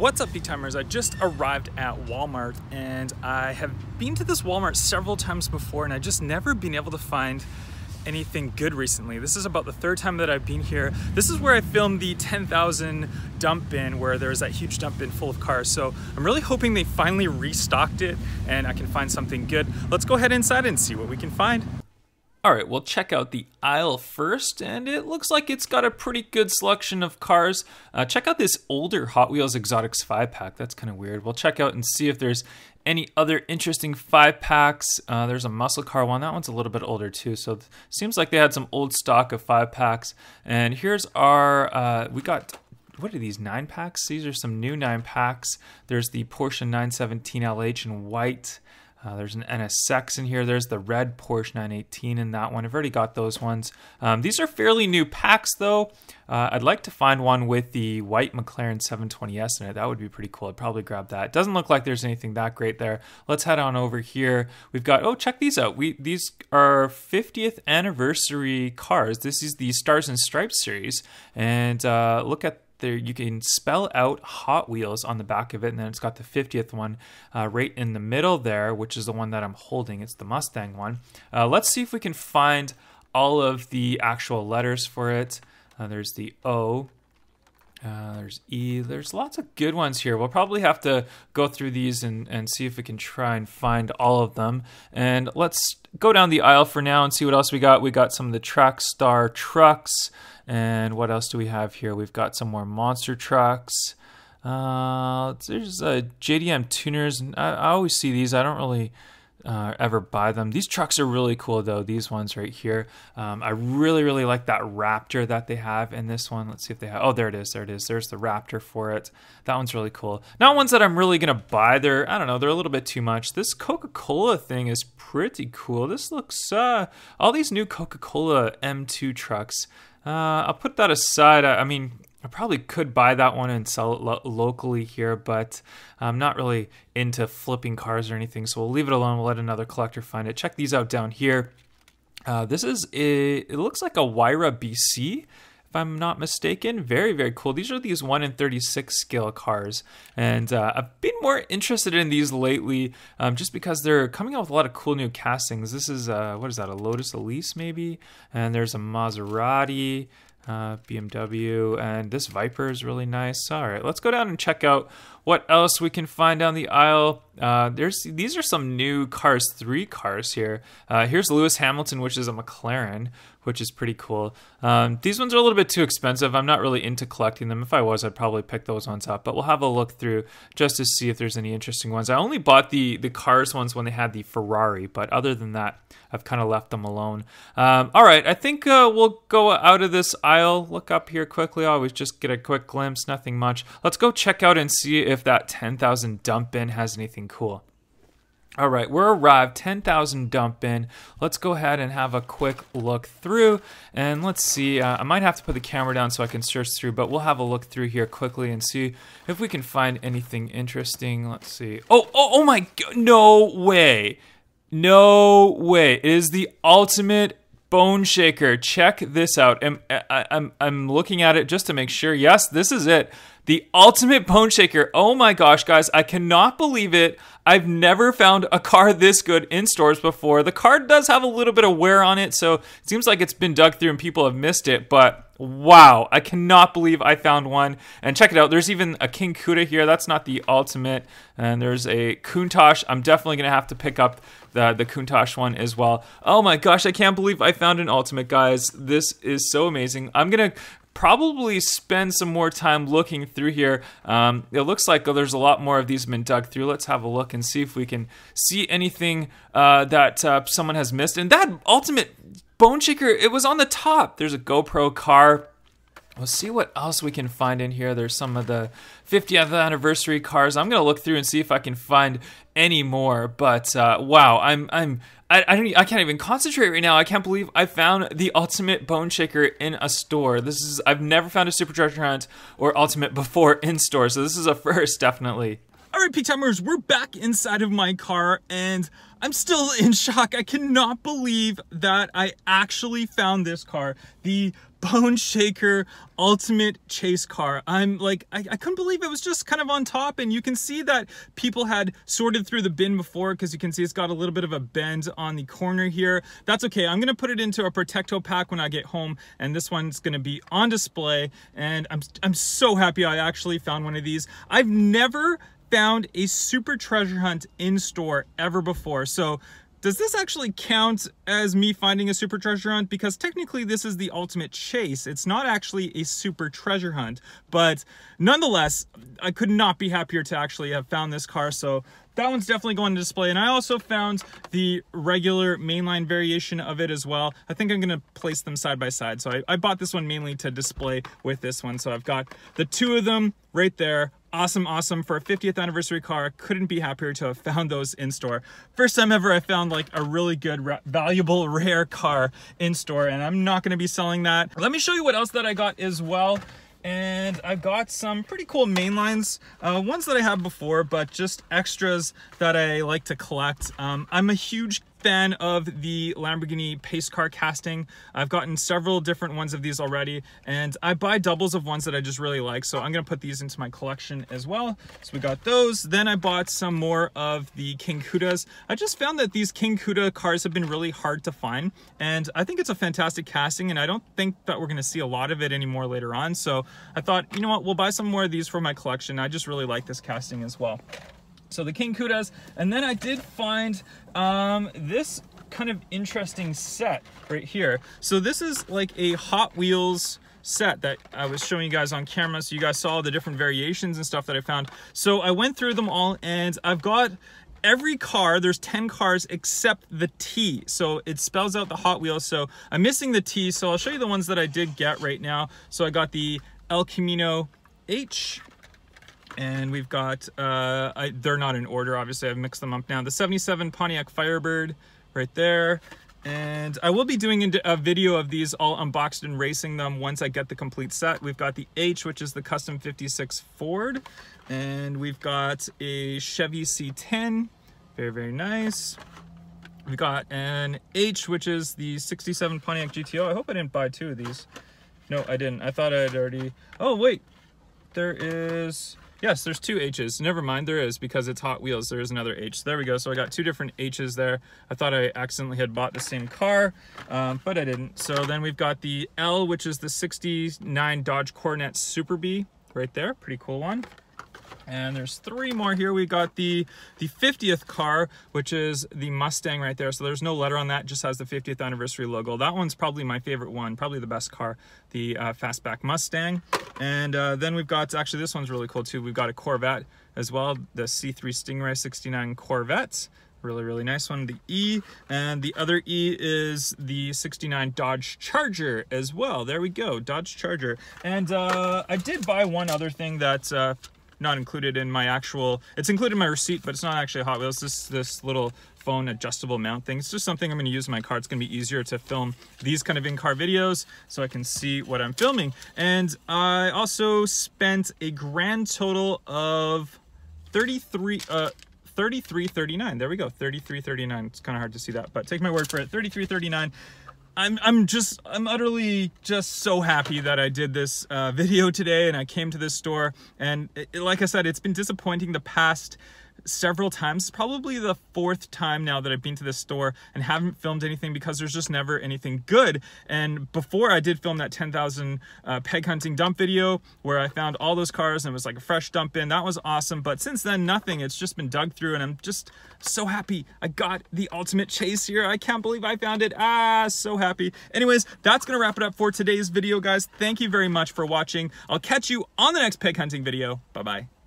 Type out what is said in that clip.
What's up, peak timers? I just arrived at Walmart and I have been to this Walmart several times before and I have just never been able to find anything good recently. This is about the third time that I've been here. This is where I filmed the 10,000 dump bin where there was that huge dump bin full of cars. So I'm really hoping they finally restocked it and I can find something good. Let's go ahead inside and see what we can find. All right, we'll check out the aisle first, and it looks like it's got a pretty good selection of cars. Uh, check out this older Hot Wheels Exotics 5 pack. That's kind of weird. We'll check out and see if there's any other interesting 5 packs. Uh, there's a muscle car one. That one's a little bit older too. So seems like they had some old stock of 5 packs. And here's our, uh, we got what are these nine packs? These are some new nine packs. There's the Porsche 917 LH in white. Uh, there's an NSX in here. There's the red Porsche 918 in that one. I've already got those ones. Um, these are fairly new packs, though. Uh, I'd like to find one with the white McLaren 720S in it. That would be pretty cool. I'd probably grab that. It doesn't look like there's anything that great there. Let's head on over here. We've got, oh, check these out. We These are 50th anniversary cars. This is the Stars and Stripes series. And uh, look at there you can spell out Hot Wheels on the back of it, and then it's got the 50th one uh, right in the middle there, which is the one that I'm holding. It's the Mustang one. Uh, let's see if we can find all of the actual letters for it. Uh, there's the O, uh, there's E. There's lots of good ones here. We'll probably have to go through these and, and see if we can try and find all of them. And let's go down the aisle for now and see what else we got. We got some of the Trackstar trucks. And what else do we have here? We've got some more monster trucks. Uh, there's a uh, JDM tuners. I, I always see these. I don't really uh, ever buy them. These trucks are really cool though. These ones right here. Um, I really, really like that Raptor that they have in this one. Let's see if they have. Oh, there it is. There it is. There's the Raptor for it. That one's really cool. Not ones that I'm really gonna buy. They're I don't know. They're a little bit too much. This Coca-Cola thing is pretty cool. This looks. Uh, all these new Coca-Cola M2 trucks. Uh, I'll put that aside. I, I mean, I probably could buy that one and sell it lo- locally here, but I'm not really into flipping cars or anything, so we'll leave it alone. We'll let another collector find it. Check these out down here. Uh, this is a, it looks like a Wyra BC if I'm not mistaken. Very, very cool. These are these 1 in 36 scale cars. And uh, I've been more interested in these lately um, just because they're coming out with a lot of cool new castings. This is, uh, what is that, a Lotus Elise maybe? And there's a Maserati uh, BMW, and this Viper is really nice. All right, let's go down and check out what else we can find down the aisle. Uh, there's these are some new Cars 3 cars here. Uh, here's Lewis Hamilton, which is a McLaren, which is pretty cool. Um, these ones are a little bit too expensive. I'm not really into collecting them. If I was, I'd probably pick those ones up. But we'll have a look through just to see if there's any interesting ones. I only bought the the Cars ones when they had the Ferrari, but other than that, I've kind of left them alone. Um, all right, I think uh, we'll go out of this I'll look up here quickly. I always just get a quick glimpse, nothing much. Let's go check out and see if that 10,000 dump bin has anything cool. All right, we're arrived, 10,000 dump in. Let's go ahead and have a quick look through and let's see, uh, I might have to put the camera down so I can search through, but we'll have a look through here quickly and see if we can find anything interesting. Let's see. Oh, oh, oh my, God. no way. No way. It is the ultimate Bone Shaker. Check this out. I'm, I'm, I'm looking at it just to make sure. Yes, this is it. The ultimate bone shaker. Oh my gosh, guys, I cannot believe it. I've never found a car this good in stores before. The card does have a little bit of wear on it, so it seems like it's been dug through and people have missed it, but wow, I cannot believe I found one. And check it out, there's even a King Kuda here. That's not the ultimate. And there's a Kuntosh. I'm definitely going to have to pick up the, the Kuntosh one as well. Oh my gosh, I can't believe I found an ultimate, guys. This is so amazing. I'm going to probably spend some more time looking through here. Um, it looks like oh, there's a lot more of these been dug through. Let's have a look and see if we can see anything uh, that uh, someone has missed. And that ultimate bone shaker, it was on the top. There's a GoPro car We'll see what else we can find in here. There's some of the 50th anniversary cars. I'm gonna look through and see if I can find any more. But uh, wow, I'm I'm I, I, don't I can't even concentrate right now. I can't believe I found the ultimate bone shaker in a store. This is I've never found a supercharger hunt or ultimate before in store, so this is a first definitely. All right, peak timers, we're back inside of my car and. I'm still in shock. I cannot believe that I actually found this car. The Bone Shaker Ultimate Chase Car. I'm like, I, I, couldn't believe it was just kind of on top and you can see that people had sorted through the bin before because you can see it's got a little bit of a bend on the corner here. That's okay. I'm going to put it into a Protecto pack when I get home and this one's going to be on display and I'm, I'm so happy I actually found one of these. I've never found a super treasure hunt in store ever before. So does this actually count as me finding a super treasure hunt? Because technically this is the ultimate chase. It's not actually a super treasure hunt, but nonetheless, I could not be happier to actually have found this car. So that one's definitely going to display. And I also found the regular mainline variation of it as well. I think I'm gonna place them side by side. So I, I bought this one mainly to display with this one. So I've got the two of them right there Awesome, awesome. For a 50th anniversary car, couldn't be happier to have found those in store. First time ever I found like a really good, valuable, rare car in store and I'm not gonna be selling that. Let me show you what else that I got as well and I've got some pretty cool mainlines, uh, ones that I have before, but just extras that I like to collect. Um, I'm a huge fan of the Lamborghini pace car casting. I've gotten several different ones of these already, and I buy doubles of ones that I just really like, so I'm gonna put these into my collection as well. So we got those. Then I bought some more of the King Kudas. I just found that these King Kuda cars have been really hard to find, and I think it's a fantastic casting, and I don't think that we're gonna see a lot of it anymore later on, so I thought, you know what, we'll buy some more of these for my collection. I just really like this casting as well. So the King Kudas. And then I did find um, this kind of interesting set right here. So this is like a Hot Wheels set that I was showing you guys on camera so you guys saw the different variations and stuff that I found. So I went through them all and I've got every car, there's 10 cars except the T. So it spells out the Hot Wheels. So I'm missing the T. So I'll show you the ones that I did get right now. So I got the El Camino H and we've got, uh, I, they're not in order, obviously. I've mixed them up now. The 77 Pontiac Firebird right there. And I will be doing a video of these all unboxed and racing them once I get the complete set. We've got the H, which is the custom 56 Ford. And we've got a Chevy C10. Very, very nice. We've got an H, which is the 67 Pontiac GTO. I hope I didn't buy two of these. No, I didn't. I thought I had already... Oh, wait. There is Yes, there's two H's. Never mind, there is because it's Hot Wheels. There is another H. There we go. So I got two different H's there. I thought I accidentally had bought the same car, um, but I didn't. So then we've got the L, which is the 69 Dodge Coronet Super B right there. Pretty cool one. And there's three more here. We got the, the 50th car, which is the Mustang right there. So there's no letter on that, just has the 50th anniversary logo. That one's probably my favorite one, probably the best car, the uh, Fastback Mustang. And uh, then we've got, actually this one's really cool too. We've got a Corvette as well, the C3 Stingray 69 Corvette. Really, really nice one, the E. And the other E is the 69 Dodge Charger as well. There we go, Dodge Charger. And uh, I did buy one other thing that uh, not included in my actual, it's included in my receipt, but it's not actually a Hot Wheels. This, this little phone adjustable mount thing. It's just something I'm gonna use in my car. It's gonna be easier to film these kind of in-car videos so I can see what I'm filming. And I also spent a grand total of 33, uh, 33.39. There we go, 33.39. It's kind of hard to see that, but take my word for it, 33.39 I'm, I'm just, I'm utterly just so happy that I did this uh, video today and I came to this store. And it, like I said, it's been disappointing the past several times, probably the fourth time now that I've been to this store and haven't filmed anything because there's just never anything good. And before I did film that 10,000 uh, peg hunting dump video where I found all those cars and it was like a fresh dump in, that was awesome. But since then, nothing, it's just been dug through and I'm just so happy I got the ultimate chase here. I can't believe I found it. Ah, so happy. Anyways, that's gonna wrap it up for today's video, guys. Thank you very much for watching. I'll catch you on the next peg hunting video. Bye-bye.